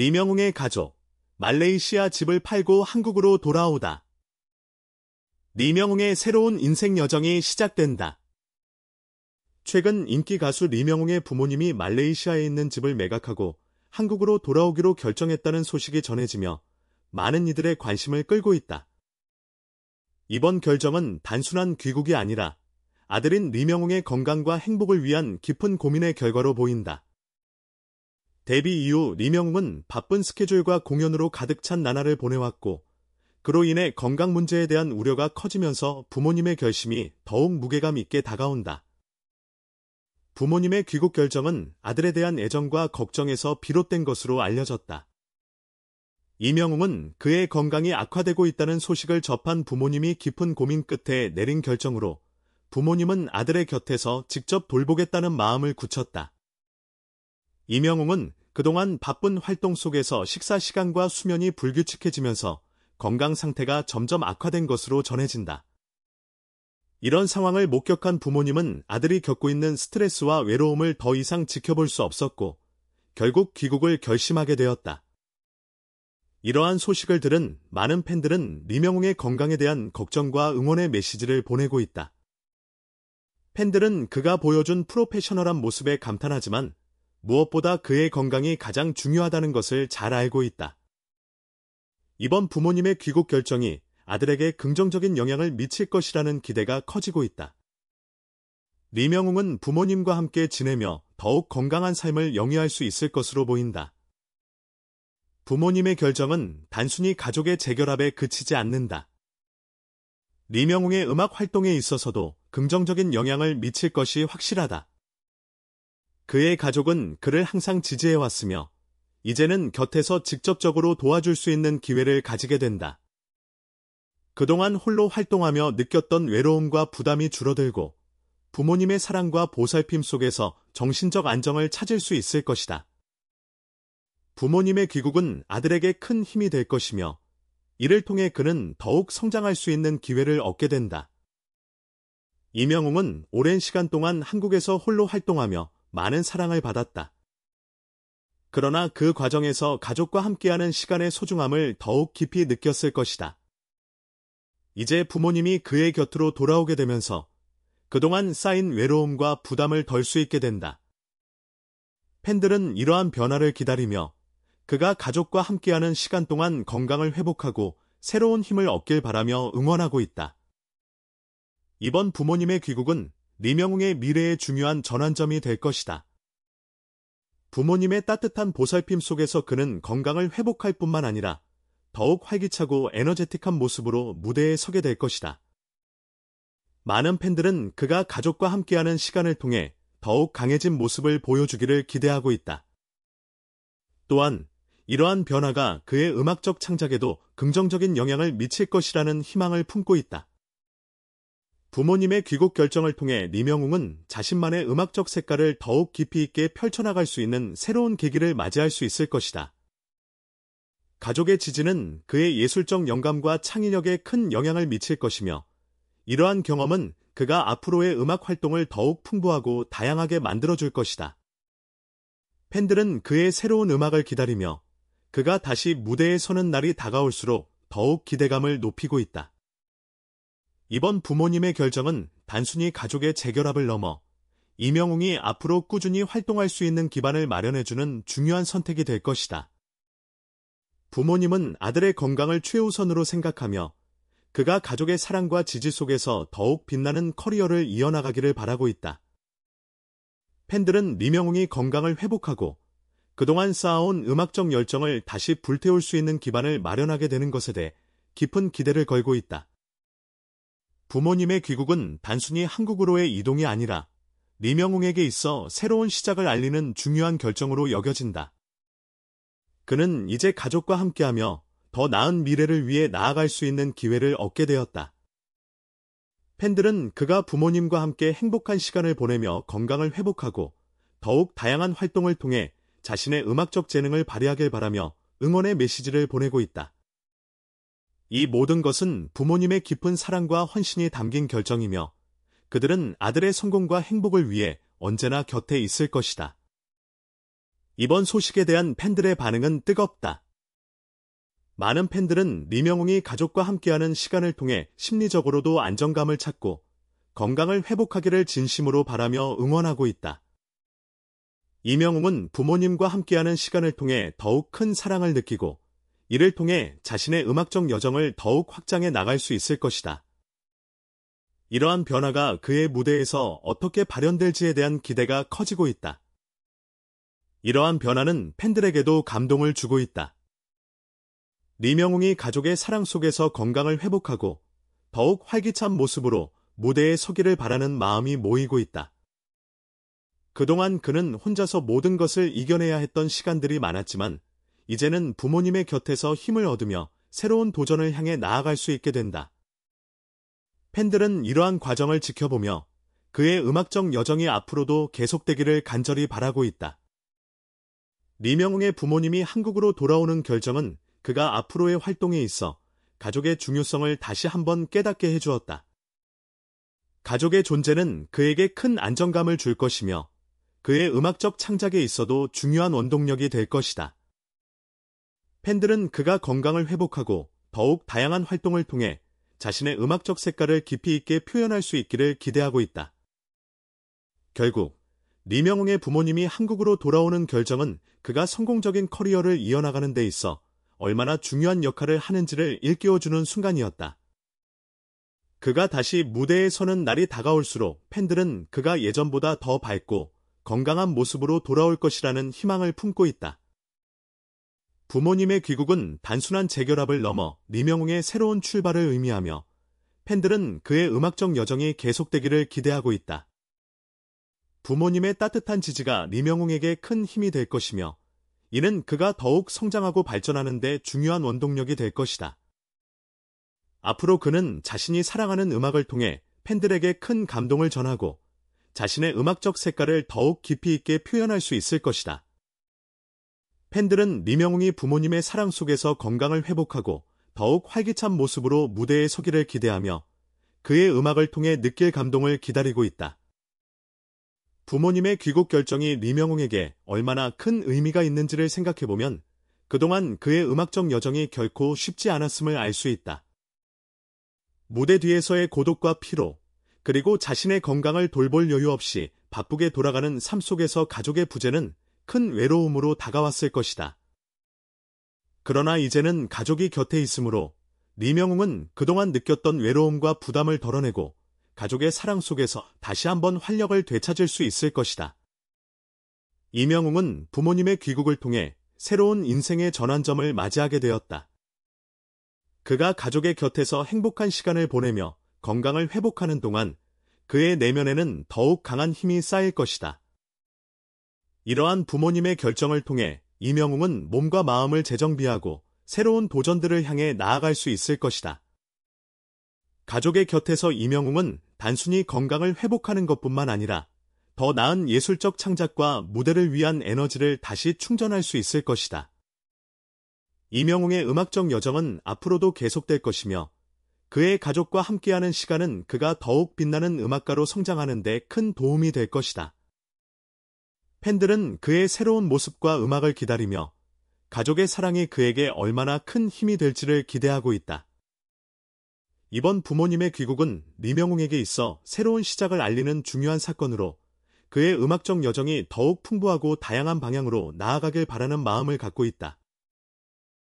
리명웅의 가족, 말레이시아 집을 팔고 한국으로 돌아오다. 리명웅의 새로운 인생 여정이 시작된다. 최근 인기 가수 리명웅의 부모님이 말레이시아에 있는 집을 매각하고 한국으로 돌아오기로 결정했다는 소식이 전해지며 많은 이들의 관심을 끌고 있다. 이번 결정은 단순한 귀국이 아니라 아들인 리명웅의 건강과 행복을 위한 깊은 고민의 결과로 보인다. 데뷔 이후 리명은 바쁜 스케줄과 공연으로 가득 찬 나날을 보내왔고 그로 인해 건강 문제에 대한 우려가 커지면서 부모님의 결심이 더욱 무게감 있게 다가온다. 부모님의 귀국 결정은 아들에 대한 애정과 걱정에서 비롯된 것으로 알려졌다. 이명웅은 그의 건강이 악화되고 있다는 소식을 접한 부모님이 깊은 고민 끝에 내린 결정으로 부모님은 아들의 곁에서 직접 돌보겠다는 마음을 굳혔다. 이명웅은 그동안 바쁜 활동 속에서 식사 시간과 수면이 불규칙해지면서 건강 상태가 점점 악화된 것으로 전해진다. 이런 상황을 목격한 부모님은 아들이 겪고 있는 스트레스와 외로움을 더 이상 지켜볼 수 없었고 결국 귀국을 결심하게 되었다. 이러한 소식을 들은 많은 팬들은 리명웅의 건강에 대한 걱정과 응원의 메시지를 보내고 있다. 팬들은 그가 보여준 프로페셔널한 모습에 감탄하지만 무엇보다 그의 건강이 가장 중요하다는 것을 잘 알고 있다. 이번 부모님의 귀국 결정이 아들에게 긍정적인 영향을 미칠 것이라는 기대가 커지고 있다. 리명웅은 부모님과 함께 지내며 더욱 건강한 삶을 영위할 수 있을 것으로 보인다. 부모님의 결정은 단순히 가족의 재결합에 그치지 않는다. 리명웅의 음악 활동에 있어서도 긍정적인 영향을 미칠 것이 확실하다. 그의 가족은 그를 항상 지지해왔으며 이제는 곁에서 직접적으로 도와줄 수 있는 기회를 가지게 된다. 그동안 홀로 활동하며 느꼈던 외로움과 부담이 줄어들고 부모님의 사랑과 보살핌 속에서 정신적 안정을 찾을 수 있을 것이다. 부모님의 귀국은 아들에게 큰 힘이 될 것이며 이를 통해 그는 더욱 성장할 수 있는 기회를 얻게 된다. 이명웅은 오랜 시간 동안 한국에서 홀로 활동하며 많은 사랑을 받았다. 그러나 그 과정에서 가족과 함께하는 시간의 소중함을 더욱 깊이 느꼈을 것이다. 이제 부모님이 그의 곁으로 돌아오게 되면서 그동안 쌓인 외로움과 부담을 덜 수 있게 된다. 팬들은 이러한 변화를 기다리며 그가 가족과 함께하는 시간 동안 건강을 회복하고 새로운 힘을 얻길 바라며 응원하고 있다. 이번 부모님의 귀국은 리명웅의 네 미래의 중요한 전환점이 될 것이다. 부모님의 따뜻한 보살핌 속에서 그는 건강을 회복할 뿐만 아니라 더욱 활기차고 에너제틱한 모습으로 무대에 서게 될 것이다. 많은 팬들은 그가 가족과 함께하는 시간을 통해 더욱 강해진 모습을 보여주기를 기대하고 있다. 또한 이러한 변화가 그의 음악적 창작에도 긍정적인 영향을 미칠 것이라는 희망을 품고 있다. 부모님의 귀국 결정을 통해 리명웅은 자신만의 음악적 색깔을 더욱 깊이 있게 펼쳐나갈 수 있는 새로운 계기를 맞이할 수 있을 것이다. 가족의 지지는 그의 예술적 영감과 창의력에 큰 영향을 미칠 것이며 이러한 경험은 그가 앞으로의 음악 활동을 더욱 풍부하고 다양하게 만들어줄 것이다. 팬들은 그의 새로운 음악을 기다리며 그가 다시 무대에 서는 날이 다가올수록 더욱 기대감을 높이고 있다. 이번 부모님의 결정은 단순히 가족의 재결합을 넘어 이명웅이 앞으로 꾸준히 활동할 수 있는 기반을 마련해주는 중요한 선택이 될 것이다. 부모님은 아들의 건강을 최우선으로 생각하며 그가 가족의 사랑과 지지 속에서 더욱 빛나는 커리어를 이어나가기를 바라고 있다. 팬들은 리명웅이 건강을 회복하고 그동안 쌓아온 음악적 열정을 다시 불태울 수 있는 기반을 마련하게 되는 것에 대해 깊은 기대를 걸고 있다. 부모님의 귀국은 단순히 한국으로의 이동이 아니라 리명웅에게 있어 새로운 시작을 알리는 중요한 결정으로 여겨진다. 그는 이제 가족과 함께하며 더 나은 미래를 위해 나아갈 수 있는 기회를 얻게 되었다. 팬들은 그가 부모님과 함께 행복한 시간을 보내며 건강을 회복하고 더욱 다양한 활동을 통해 자신의 음악적 재능을 발휘하길 바라며 응원의 메시지를 보내고 있다. 이 모든 것은 부모님의 깊은 사랑과 헌신이 담긴 결정이며 그들은 아들의 성공과 행복을 위해 언제나 곁에 있을 것이다. 이번 소식에 대한 팬들의 반응은 뜨겁다. 많은 팬들은 리명웅이 가족과 함께하는 시간을 통해 심리적으로도 안정감을 찾고 건강을 회복하기를 진심으로 바라며 응원하고 있다. 이명웅은 부모님과 함께하는 시간을 통해 더욱 큰 사랑을 느끼고 이를 통해 자신의 음악적 여정을 더욱 확장해 나갈 수 있을 것이다. 이러한 변화가 그의 무대에서 어떻게 발현될지에 대한 기대가 커지고 있다. 이러한 변화는 팬들에게도 감동을 주고 있다. 리명웅이 가족의 사랑 속에서 건강을 회복하고 더욱 활기찬 모습으로 무대에 서기를 바라는 마음이 모이고 있다. 그동안 그는 혼자서 모든 것을 이겨내야 했던 시간들이 많았지만 이제는 부모님의 곁에서 힘을 얻으며 새로운 도전을 향해 나아갈 수 있게 된다. 팬들은 이러한 과정을 지켜보며 그의 음악적 여정이 앞으로도 계속되기를 간절히 바라고 있다. 리명웅의 부모님이 한국으로 돌아오는 결정은 그가 앞으로의 활동에 있어 가족의 중요성을 다시 한번 깨닫게 해주었다. 가족의 존재는 그에게 큰 안정감을 줄 것이며 그의 음악적 창작에 있어도 중요한 원동력이 될 것이다. 팬들은 그가 건강을 회복하고 더욱 다양한 활동을 통해 자신의 음악적 색깔을 깊이 있게 표현할 수 있기를 기대하고 있다. 결국 리명웅의 부모님이 한국으로 돌아오는 결정은 그가 성공적인 커리어를 이어나가는 데 있어 얼마나 중요한 역할을 하는지를 일깨워주는 순간이었다. 그가 다시 무대에 서는 날이 다가올수록 팬들은 그가 예전보다 더 밝고 건강한 모습으로 돌아올 것이라는 희망을 품고 있다. 부모님의 귀국은 단순한 재결합을 넘어 리명웅의 새로운 출발을 의미하며 팬들은 그의 음악적 여정이 계속되기를 기대하고 있다. 부모님의 따뜻한 지지가 리명웅에게 큰 힘이 될 것이며 이는 그가 더욱 성장하고 발전하는 데 중요한 원동력이 될 것이다. 앞으로 그는 자신이 사랑하는 음악을 통해 팬들에게 큰 감동을 전하고 자신의 음악적 색깔을 더욱 깊이 있게 표현할 수 있을 것이다. 팬들은 리명웅이 부모님의 사랑 속에서 건강을 회복하고 더욱 활기찬 모습으로 무대에 서기를 기대하며 그의 음악을 통해 느낄 감동을 기다리고 있다. 부모님의 귀국 결정이 리명웅에게 얼마나 큰 의미가 있는지를 생각해보면 그동안 그의 음악적 여정이 결코 쉽지 않았음을 알 수 있다. 무대 뒤에서의 고독과 피로, 그리고 자신의 건강을 돌볼 여유 없이 바쁘게 돌아가는 삶 속에서 가족의 부재는 큰 외로움으로 다가왔을 것이다. 그러나 이제는 가족이 곁에 있으므로 리명웅은 그동안 느꼈던 외로움과 부담을 덜어내고 가족의 사랑 속에서 다시 한번 활력을 되찾을 수 있을 것이다. 이명웅은 부모님의 귀국을 통해 새로운 인생의 전환점을 맞이하게 되었다. 그가 가족의 곁에서 행복한 시간을 보내며 건강을 회복하는 동안 그의 내면에는 더욱 강한 힘이 쌓일 것이다. 이러한 부모님의 결정을 통해 이명웅은 몸과 마음을 재정비하고 새로운 도전들을 향해 나아갈 수 있을 것이다. 가족의 곁에서 이명웅은 단순히 건강을 회복하는 것뿐만 아니라 더 나은 예술적 창작과 무대를 위한 에너지를 다시 충전할 수 있을 것이다. 이명웅의 음악적 여정은 앞으로도 계속될 것이며 그의 가족과 함께하는 시간은 그가 더욱 빛나는 음악가로 성장하는 데 큰 도움이 될 것이다. 팬들은 그의 새로운 모습과 음악을 기다리며 가족의 사랑이 그에게 얼마나 큰 힘이 될지를 기대하고 있다. 이번 부모님의 귀국은 리명웅에게 있어 새로운 시작을 알리는 중요한 사건으로 그의 음악적 여정이 더욱 풍부하고 다양한 방향으로 나아가길 바라는 마음을 갖고 있다.